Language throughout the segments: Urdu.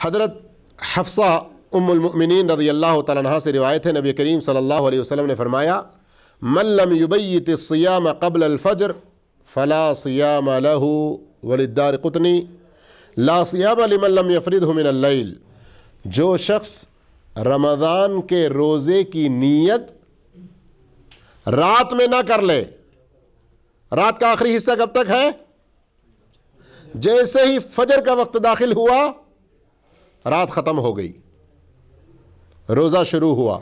حضرت حفصہ ام المؤمنین رضی اللہ تعالیٰ عنہ سے روایت ہے نبی کریم صلی اللہ علیہ وسلم نے فرمایا لم یوبیت الصیام قبل الفجر فلا صیام له وللدار قطنی لم سیام من اللیل جو شخص رمضان کے روزے کی نیت رات میں نہ کر لے رات کا آخری حصہ کب تک ہے جیسے ہی فجر کا وقت داخل ہوا رات ختم ہو گئی روزہ شروع ہوا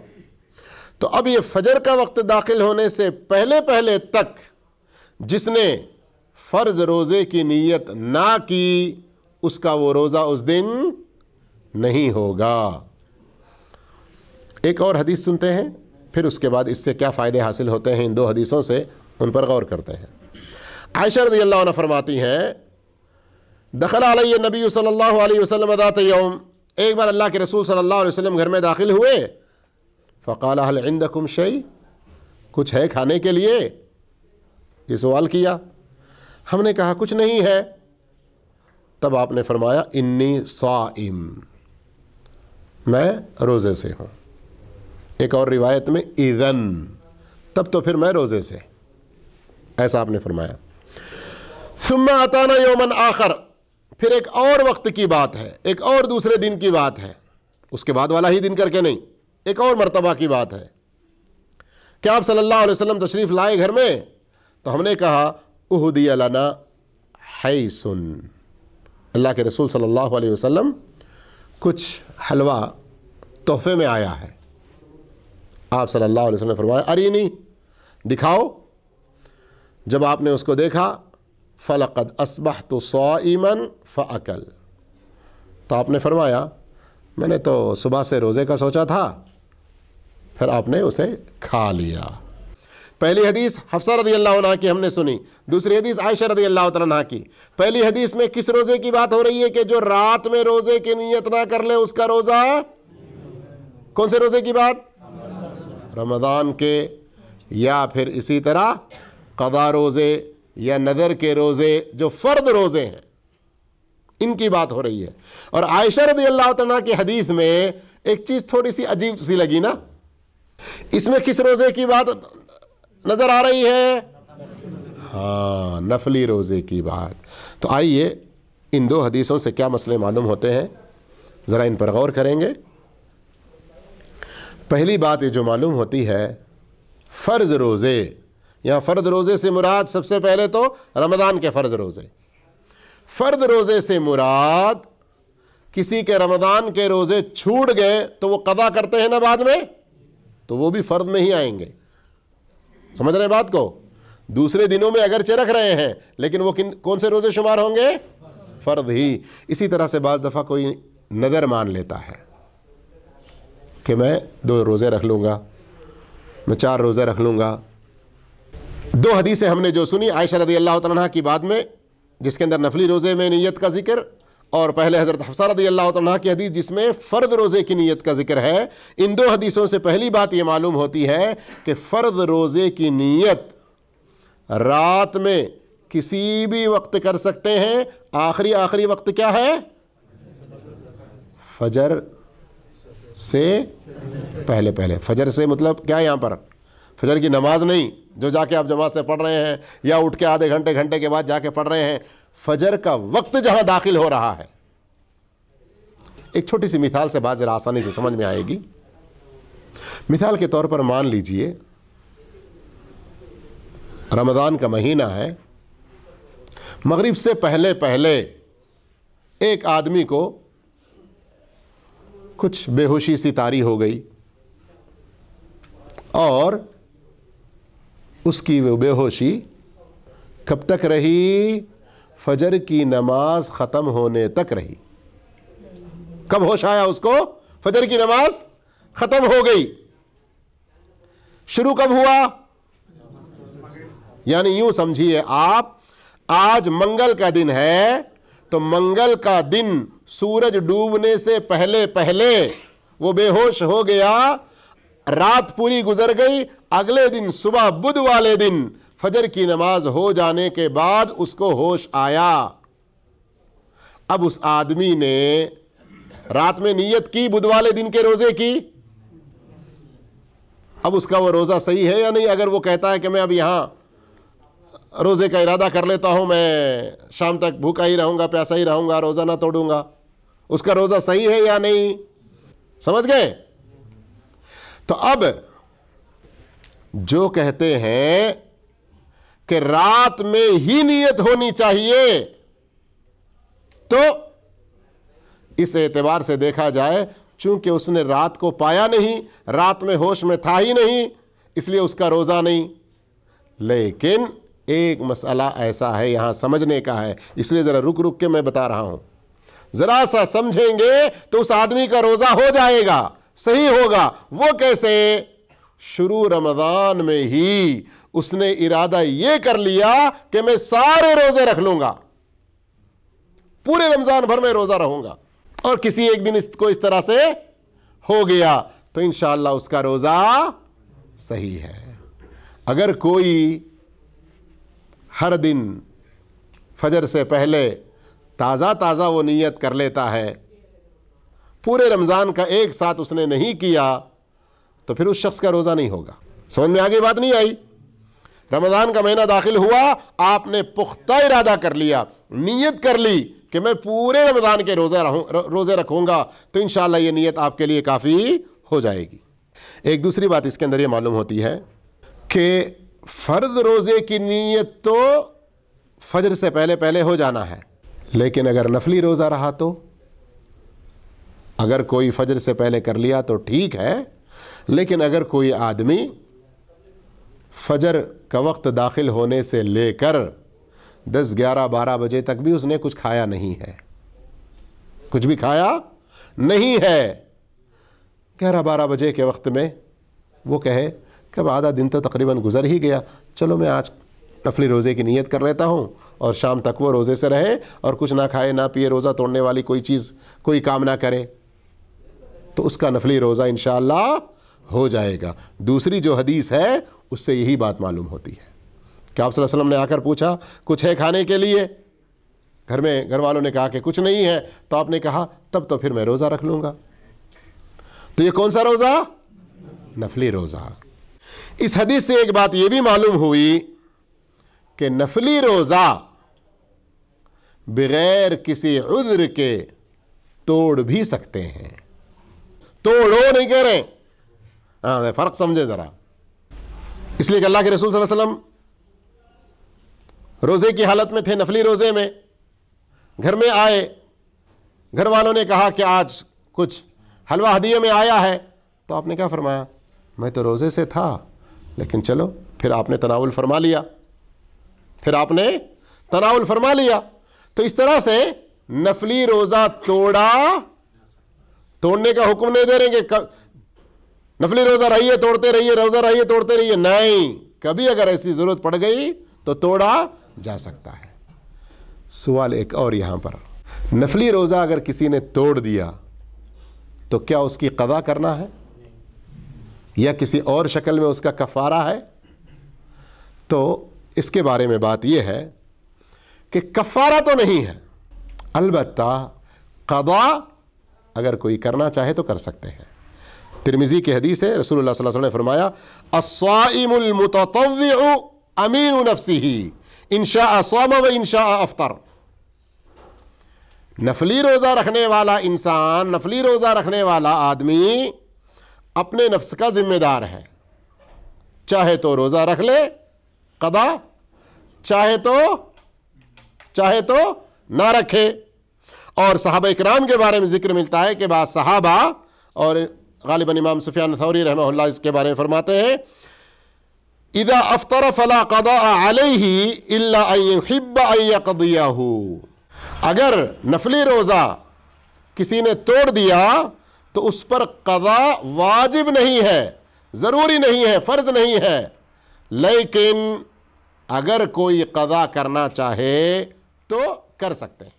تو اب یہ فجر کا وقت داخل ہونے سے پہلے پہلے تک جس نے فرض روزے کی نیت نہ کی اس کا وہ روزہ اس دن نہیں ہوگا ایک اور حدیث سنتے ہیں پھر اس کے بعد اس سے کیا فائدے حاصل ہوتے ہیں ان دو حدیثوں سے ان پر غور کرتے ہیں عائشہ رضی اللہ عنہ فرماتی ہیں دخل علیہ نبی صلی اللہ علیہ وسلم ذات یوم ایک بار اللہ کے رسول صلی اللہ علیہ وسلم گھر میں داخل ہوئے فقال حل کم شعی کچھ ہے کھانے کے لیے یہ سوال کیا ہم نے کہا کچھ نہیں ہے تب آپ نے فرمایا انی سا میں روزے سے ہوں ایک اور روایت میں ادن تب تو پھر میں روزے سے ایسا آپ نے فرمایا ثم اتانا یومن آخر پھر ایک اور وقت کی بات ہے ایک اور دوسرے دن کی بات ہے اس کے بعد والا ہی دن کر کے نہیں ایک اور مرتبہ کی بات ہے کہ آپ صلی اللہ علیہ وسلم تشریف لائے گھر میں تو ہم نے کہا اہدی لنا سن اللہ کے رسول صلی اللہ علیہ وسلم کچھ حلوہ تحفے میں آیا ہے آپ صلی اللہ علیہ وسلم نے فرمایا ارینی نہیں دکھاؤ جب آپ نے اس کو دیکھا فلقد اسبح تو سوئمن فعقل تو آپ نے فرمایا میں نے تو صبح سے روزے کا سوچا تھا پھر آپ نے اسے کھا لیا پہلی حدیث حفصہ رضی اللہ عنہ کی ہم نے سنی دوسری حدیث عائشہ رضی اللہ تعالیٰ کی پہلی حدیث میں کس روزے کی بات ہو رہی ہے کہ جو رات میں روزے کی نیت نہ کر لیں اس کا روزہ کون سے روزے کی بات رمضان کے یا پھر اسی طرح قضا روزے یا نظر کے روزے جو فرد روزے ہیں ان کی بات ہو رہی ہے اور عائشہ رضی اللہ تعالیٰ کی حدیث میں ایک چیز تھوڑی سی عجیب سی لگی نا اس میں کس روزے کی بات نظر آ رہی ہے ہاں نفلی روزے کی بات تو آئیے ان دو حدیثوں سے کیا مسئلے معلوم ہوتے ہیں ذرا ان پر غور کریں گے پہلی بات یہ جو معلوم ہوتی ہے فرض روزے یہاں فرد روزے سے مراد سب سے پہلے تو رمضان کے فرد روزے فرد روزے سے مراد کسی کے رمضان کے روزے چھوٹ گئے تو وہ قضا کرتے ہیں نا بعد میں تو وہ بھی فرد میں ہی آئیں گے سمجھ رہے بات کو دوسرے دنوں میں اگرچہ رکھ رہے ہیں لیکن وہ کون سے روزے شمار ہوں گے فرد ہی اسی طرح سے بعض دفعہ کوئی نظر مان لیتا ہے کہ میں دو روزے رکھ لوں گا میں چار روزے رکھ لوں گا دو حدیثیں ہم نے جو سنی عائشہ رضی اللہ تعالیٰ کی بعد میں جس کے اندر نفلی روزے میں نیت کا ذکر اور پہلے حضرت حفصہ رضی اللہ تعالیٰ کی حدیث جس میں فرد روزے کی نیت کا ذکر ہے ان دو حدیثوں سے پہلی بات یہ معلوم ہوتی ہے کہ فرد روزے کی نیت رات میں کسی بھی وقت کر سکتے ہیں آخری آخری وقت کیا ہے فجر سے پہلے پہلے فجر سے مطلب کیا یہاں پر فجر کی نماز نہیں جو جا کے آپ جماعت سے پڑھ رہے ہیں یا اٹھ کے آدھے گھنٹے گھنٹے کے بعد جا کے پڑھ رہے ہیں فجر کا وقت جہاں داخل ہو رہا ہے ایک چھوٹی سی مثال سے بات ذرا آسانی سے سمجھ میں آئے گی مثال کے طور پر مان لیجئے رمضان کا مہینہ ہے مغرب سے پہلے پہلے ایک آدمی کو کچھ بے ہوشی سی تاری ہو گئی اور اس کی بے ہوشی کب تک رہی فجر کی نماز ختم ہونے تک رہی کب ہوش آیا اس کو فجر کی نماز ختم ہو گئی شروع کب ہوا یعنی یوں سمجھیے آپ آج منگل کا دن ہے تو منگل کا دن سورج ڈوبنے سے پہلے پہلے وہ بے ہوش ہو گیا رات پوری گزر گئی اگلے دن صبح بدھ والے دن فجر کی نماز ہو جانے کے بعد اس کو ہوش آیا اب اس آدمی نے رات میں نیت کی بدھ والے دن کے روزے کی اب اس کا وہ روزہ صحیح ہے یا نہیں اگر وہ کہتا ہے کہ میں اب یہاں روزے کا ارادہ کر لیتا ہوں میں شام تک بھوکا ہی رہوں گا پیاسا ہی رہوں گا روزہ نہ توڑوں گا اس کا روزہ صحیح ہے یا نہیں سمجھ گئے تو اب جو کہتے ہیں کہ رات میں ہی نیت ہونی چاہیے تو اس اعتبار سے دیکھا جائے چونکہ اس نے رات کو پایا نہیں رات میں ہوش میں تھا ہی نہیں اس لیے اس کا روزہ نہیں لیکن ایک مسئلہ ایسا ہے یہاں سمجھنے کا ہے اس لیے ذرا رک رک کے میں بتا رہا ہوں ذرا سا سمجھیں گے تو اس آدمی کا روزہ ہو جائے گا صحیح ہوگا وہ کیسے شروع رمضان میں ہی اس نے ارادہ یہ کر لیا کہ میں سارے روزے رکھ لوں گا پورے رمضان بھر میں روزہ رہوں گا اور کسی ایک دن اس کو اس طرح سے ہو گیا تو انشاءاللہ اس کا روزہ صحیح ہے اگر کوئی ہر دن فجر سے پہلے تازہ تازہ وہ نیت کر لیتا ہے پورے رمضان کا ایک ساتھ اس نے نہیں کیا تو پھر اس شخص کا روزہ نہیں ہوگا سمجھ میں آگے بات نہیں آئی رمضان کا مہینہ داخل ہوا آپ نے پختہ ارادہ کر لیا نیت کر لی کہ میں پورے رمضان کے روزہ روزے رکھوں گا تو انشاءاللہ یہ نیت آپ کے لیے کافی ہو جائے گی ایک دوسری بات اس کے اندر یہ معلوم ہوتی ہے کہ فرد روزے کی نیت تو فجر سے پہلے پہلے ہو جانا ہے لیکن اگر نفلی روزہ رہا تو اگر کوئی فجر سے پہلے کر لیا تو ٹھیک ہے لیکن اگر کوئی آدمی فجر کا وقت داخل ہونے سے لے کر دس گیارہ بارہ بجے تک بھی اس نے کچھ کھایا نہیں ہے کچھ بھی کھایا نہیں ہے گیارہ بارہ بجے کے وقت میں وہ کہے کب آدھا دن تو تقریباً گزر ہی گیا چلو میں آج نفلی روزے کی نیت کر لیتا ہوں اور شام تک وہ روزے سے رہے اور کچھ نہ کھائے نہ پیے روزہ توڑنے والی کوئی چیز کوئی کام نہ کرے تو اس کا نفلی روزہ انشاءاللہ ہو جائے گا دوسری جو حدیث ہے اس سے یہی بات معلوم ہوتی ہے کہ آپ صلی اللہ علیہ وسلم نے آ کر پوچھا کچھ ہے کھانے کے لیے گھر میں گھر والوں نے کہا کہ کچھ نہیں ہے تو آپ نے کہا تب تو پھر میں روزہ رکھ لوں گا تو یہ کون سا روزہ نفلی روزہ اس حدیث سے ایک بات یہ بھی معلوم ہوئی کہ نفلی روزہ بغیر کسی عذر کے توڑ بھی سکتے ہیں توڑو نہیں کہہ رہے ہاں فرق سمجھے ذرا اس لیے کہ اللہ کے رسول صلی اللہ علیہ وسلم روزے کی حالت میں تھے نفلی روزے میں گھر میں آئے گھر والوں نے کہا کہ آج کچھ حلوہ حدیعہ میں آیا ہے تو آپ نے کیا فرمایا میں تو روزے سے تھا لیکن چلو پھر آپ نے تناول فرما لیا پھر آپ نے تناول فرما لیا تو اس طرح سے نفلی روزہ توڑا توڑنے کا حکم نہیں دے رہے کہ نفلی روزہ رہیے توڑتے رہیے روزہ رہیے توڑتے رہیے نہیں کبھی اگر ایسی ضرورت پڑ گئی تو توڑا جا سکتا ہے سوال ایک اور یہاں پر نفلی روزہ اگر کسی نے توڑ دیا تو کیا اس کی قضا کرنا ہے یا کسی اور شکل میں اس کا کفارہ ہے تو اس کے بارے میں بات یہ ہے کہ کفارہ تو نہیں ہے البتہ قضا اگر کوئی کرنا چاہے تو کر سکتے ہیں ترمیزی کی حدیث ہے رسول اللہ صلی اللہ علیہ وسلم نے فرمایا المتطوع امین نفسی ہی و انشاء افطر نفلی روزہ رکھنے والا انسان نفلی روزہ رکھنے والا آدمی اپنے نفس کا ذمہ دار ہے چاہے تو روزہ رکھ لے قضا چاہے تو چاہے تو نہ رکھے اور صحابہ اکرام کے بارے میں ذکر ملتا ہے کہ بعض صحابہ اور غالباً امام صفیان ثوری رحمہ اللہ اس کے بارے میں فرماتے ہیں قَضَاءَ افطر إِلَّا علیہ يُحِبَّ حب يَقْضِيَهُ اگر نفلی روزہ کسی نے توڑ دیا تو اس پر قضاء واجب نہیں ہے ضروری نہیں ہے فرض نہیں ہے لیکن اگر کوئی قضاء کرنا چاہے تو کر سکتے ہیں